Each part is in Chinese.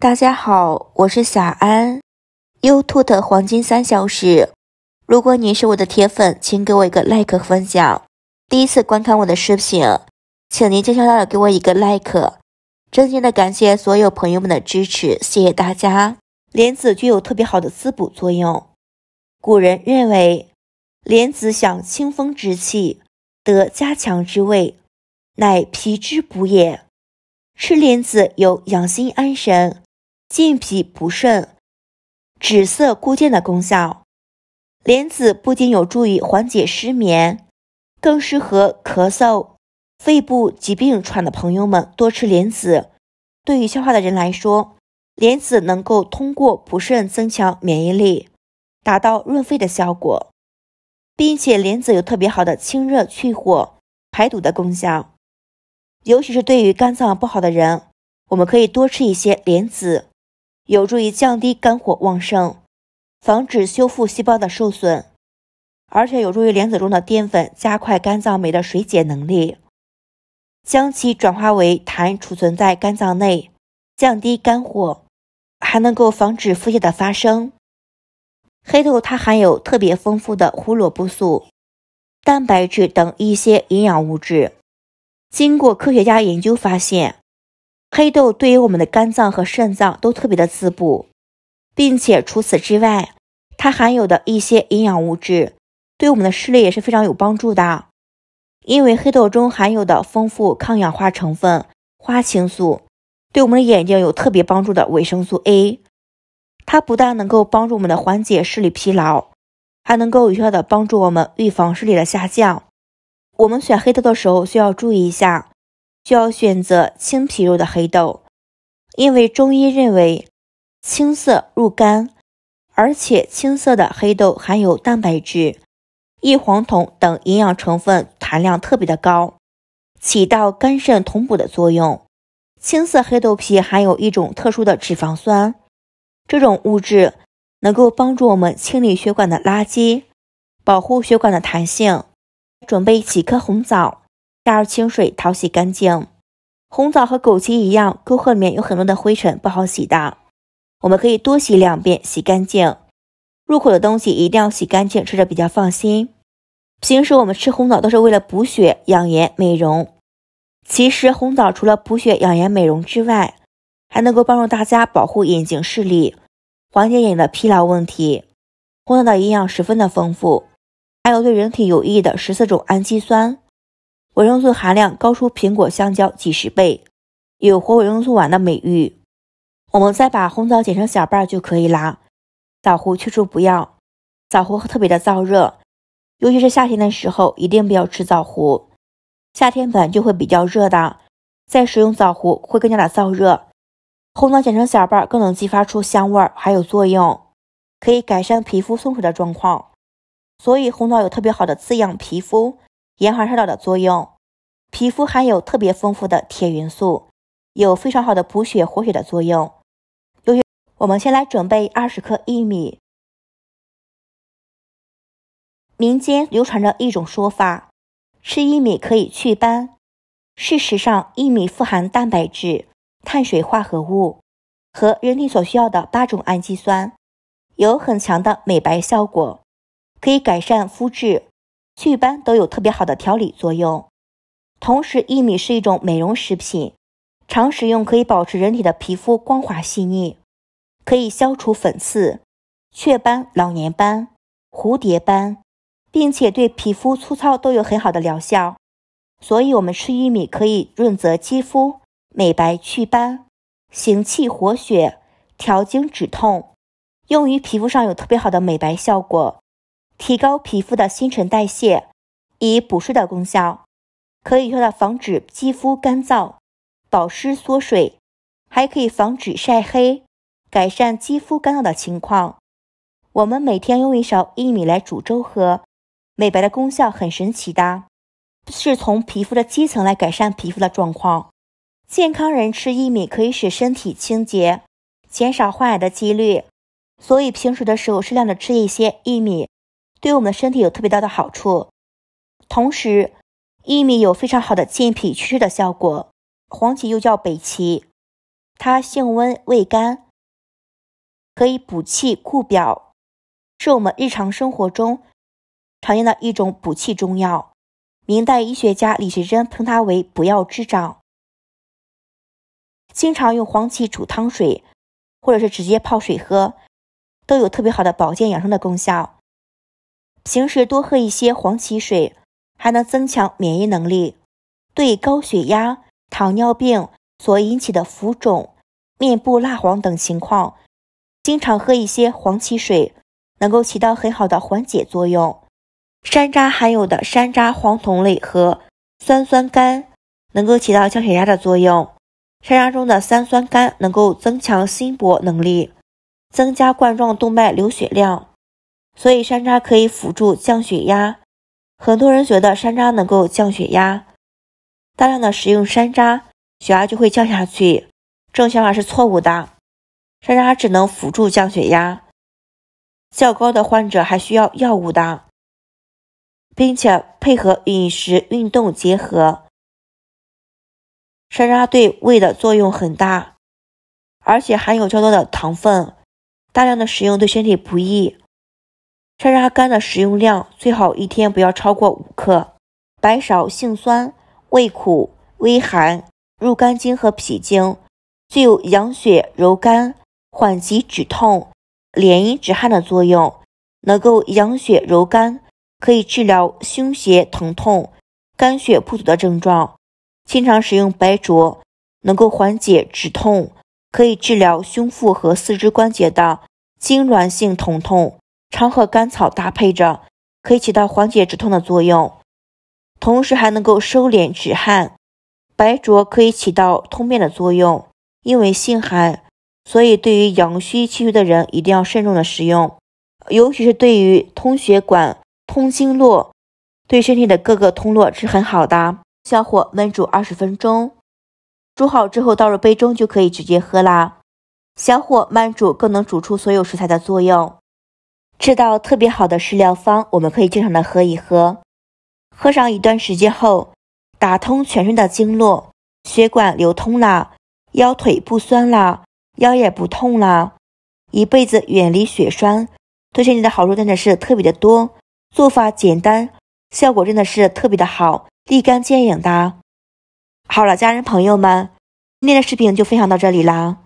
大家好，我是小安，YouTube 黄金三小时。如果你是我的铁粉，请给我一个 like 分享。第一次观看我的视频，请您悄悄到了给我一个 like。真心的感谢所有朋友们的支持，谢谢大家。莲子具有特别好的滋补作用，古人认为莲子享清风之气，得加强之味，乃脾之补也。吃莲子有养心安神。健脾补肾、止涩固健的功效。莲子不仅有助于缓解失眠，更适合咳嗽、肺部疾病喘的朋友们多吃莲子。对于消化的人来说，莲子能够通过补肾增强免疫力，达到润肺的效果，并且莲子有特别好的清热去火、排毒的功效。尤其是对于肝脏不好的人，我们可以多吃一些莲子。有助于降低肝火旺盛，防止修复细胞的受损，而且有助于莲子中的淀粉加快肝脏酶的水解能力，将其转化为痰储存在肝脏内，降低肝火，还能够防止腹泻的发生。黑豆它含有特别丰富的胡萝卜素、蛋白质等一些营养物质，经过科学家研究发现。黑豆对于我们的肝脏和肾脏都特别的滋补，并且除此之外，它含有的一些营养物质，对我们的视力也是非常有帮助的。因为黑豆中含有的丰富抗氧化成分花青素，对我们的眼睛有特别帮助的维生素 A，它不但能够帮助我们的缓解视力疲劳，还能够有效的帮助我们预防视力的下降。我们选黑豆的时候需要注意一下。需要选择青皮肉的黑豆，因为中医认为青色入肝，而且青色的黑豆含有蛋白质、异黄酮等营养成分含量特别的高，起到肝肾同补的作用。青色黑豆皮含有一种特殊的脂肪酸，这种物质能够帮助我们清理血管的垃圾，保护血管的弹性。准备几颗红枣。加入清水淘洗干净，红枣和枸杞一样，沟壑里面有很多的灰尘，不好洗的，我们可以多洗两遍，洗干净。入口的东西一定要洗干净，吃着比较放心。平时我们吃红枣都是为了补血、养颜、美容。其实红枣除了补血、养颜、美容之外，还能够帮助大家保护眼睛视力，缓解眼的疲劳问题。红枣的营养十分的丰富，含有对人体有益的十四种氨基酸。维生素含量高出苹果、香蕉几十倍，有“活维生素丸”的美誉。我们再把红枣剪成小瓣儿就可以啦。枣核去除不要，枣核特别的燥热，尤其是夏天的时候，一定不要吃枣核。夏天本就会比较热的，再食用枣核会更加的燥热。红枣剪成小瓣儿更能激发出香味儿，还有作用，可以改善皮肤松弛的状况。所以红枣有特别好的滋养皮肤。延缓衰老的作用，皮肤含有特别丰富的铁元素，有非常好的补血活血的作用。由于我们先来准备二十克薏米，民间流传着一种说法，吃薏米可以祛斑。事实上，薏米富含蛋白质、碳水化合物和人体所需要的八种氨基酸，有很强的美白效果，可以改善肤质。祛斑都有特别好的调理作用，同时薏米是一种美容食品，常食用可以保持人体的皮肤光滑细腻，可以消除粉刺、雀斑、老年斑、蝴蝶斑，并且对皮肤粗糙都有很好的疗效。所以，我们吃玉米可以润泽肌肤、美白祛斑、行气活血、调经止痛，用于皮肤上有特别好的美白效果。提高皮肤的新陈代谢，以补水的功效，可以做到防止肌肤干燥、保湿、缩水，还可以防止晒黑，改善肌肤干燥的情况。我们每天用一勺薏米来煮粥喝，美白的功效很神奇的，是从皮肤的基层来改善皮肤的状况。健康人吃薏米可以使身体清洁，减少患癌的几率，所以平时的时候适量的吃一些薏米。对我们的身体有特别大的好处，同时，薏米有非常好的健脾祛湿的效果。黄芪又叫北芪，它性温味甘，可以补气固表，是我们日常生活中常用的一种补气中药。明代医学家李时珍称它为“补药之长”。经常用黄芪煮汤水，或者是直接泡水喝，都有特别好的保健养生的功效。平时多喝一些黄芪水，还能增强免疫能力，对高血压、糖尿病所引起的浮肿、面部蜡黄等情况，经常喝一些黄芪水能够起到很好的缓解作用。山楂含有的山楂黄酮类和酸酸苷能够起到降血压的作用，山楂中的三酸苷能够增强心搏能力，增加冠状动脉流血量。所以山楂可以辅助降血压，很多人觉得山楂能够降血压，大量的食用山楂，血压就会降下去，这种想法是错误的。山楂只能辅助降血压，较高的患者还需要药物的，并且配合饮食、运动结合。山楂对胃的作用很大，而且含有较多的糖分，大量的食用对身体不易。山楂干的食用量最好一天不要超过五克。白芍性酸，味苦，微寒，入肝经和脾经，具有养血柔肝、缓急止痛、敛阴止汗的作用。能够养血柔肝，可以治疗胸胁疼痛、肝血不足的症状。经常使用白灼能够缓解止痛，可以治疗胸腹和四肢关节的痉挛性疼痛。常和甘草搭配着，可以起到缓解止痛的作用，同时还能够收敛止汗。白灼可以起到通便的作用，因为性寒，所以对于阳虚气虚的人一定要慎重的食用，尤其是对于通血管、通经络，对身体的各个通络是很好的。小火焖煮二十分钟，煮好之后倒入杯中就可以直接喝啦。小火慢煮更能煮出所有食材的作用。这道特别好的食疗方，我们可以经常的喝一喝。喝上一段时间后，打通全身的经络，血管流通了，腰腿不酸了，腰也不痛了，一辈子远离血栓。对身体的好处真的是特别的多，做法简单，效果真的是特别的好，立竿见影的。好了，家人朋友们，今天的视频就分享到这里啦。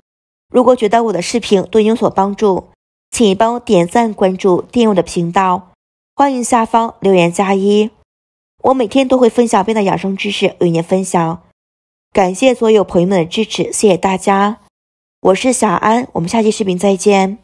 如果觉得我的视频对你有所帮助，请帮我点赞、关注订阅我的频道，欢迎下方留言加一。我每天都会分享变的养生知识与您分享，感谢所有朋友们的支持，谢谢大家。我是小安，我们下期视频再见。